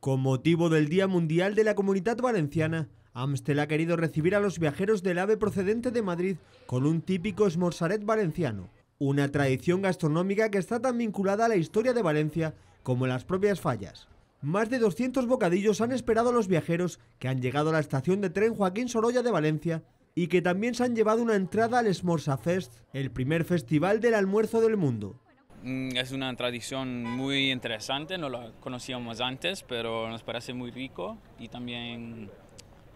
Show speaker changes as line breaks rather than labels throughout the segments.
Con motivo del Día Mundial de la Comunidad Valenciana, Amstel ha querido recibir a los viajeros del AVE procedente de Madrid con un típico esmorzaret valenciano, una tradición gastronómica que está tan vinculada a la historia de Valencia como las propias fallas. Más de 200 bocadillos han esperado a los viajeros que han llegado a la estación de tren Joaquín Sorolla de Valencia y que también se han llevado una entrada al Smorzafest, el primer festival del almuerzo del mundo.
Mm, es una tradición muy interesante, no la conocíamos antes, pero nos parece muy rico y también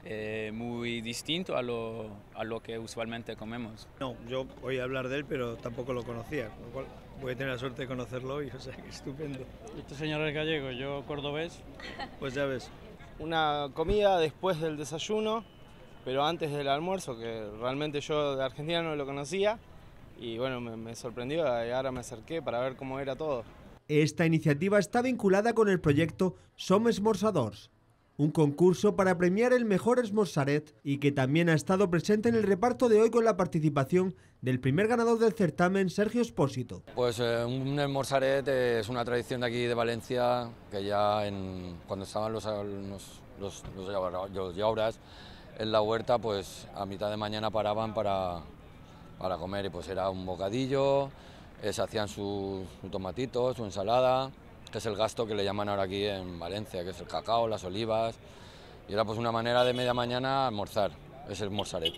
eh, muy distinto a lo, a lo, que usualmente comemos.
No, yo oí hablar de él, pero tampoco lo conocía, con lo cual voy a tener la suerte de conocerlo
hoy, o sea que estupendo. Este señor es gallego, yo cordobés. Pues ya ves. Una comida después del desayuno, pero antes del almuerzo, que realmente yo de Argentina no lo conocía y bueno, me, sorprendió y ahora me acerqué para ver cómo era todo.
Esta iniciativa está vinculada con el proyecto Som Esmorsadores, un concurso para premiar el mejor esmorzaret y que también ha estado presente en el reparto de hoy con la participación del primer ganador del certamen, Sergio Espósito.
Pues un esmorzaret es una tradición de aquí de Valencia que ya cuando estaban los, los, los, en la huerta, pues a mitad de mañana paraban para para comer pues era un bocadillo, eh, hacían sus tomatitos, su ensalada, que es el gasto que le llaman ahora aquí en Valencia, que es el cacao, las olivas. Y era pues una manera de media mañana almorzar, es el morzaret.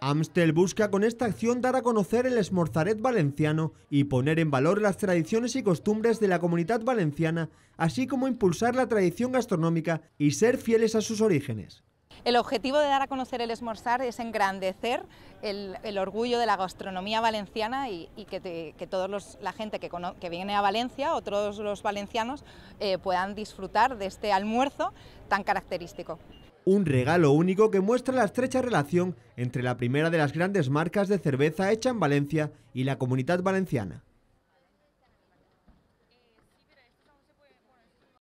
Amstel busca con esta acción dar a conocer el esmorzaret valenciano y poner en valor las tradiciones y costumbres de la comunidad valenciana, así como impulsar la tradición gastronómica y ser fieles a sus orígenes.
El objetivo de dar a conocer el esmorzar es engrandecer el, orgullo de la gastronomía valenciana y, que, todos la gente que, viene a Valencia o todos los valencianos eh, puedan disfrutar de este almuerzo tan característico.
Un regalo único que muestra la estrecha relación entre la primera de las grandes marcas de cerveza hecha en Valencia y la comunidad valenciana.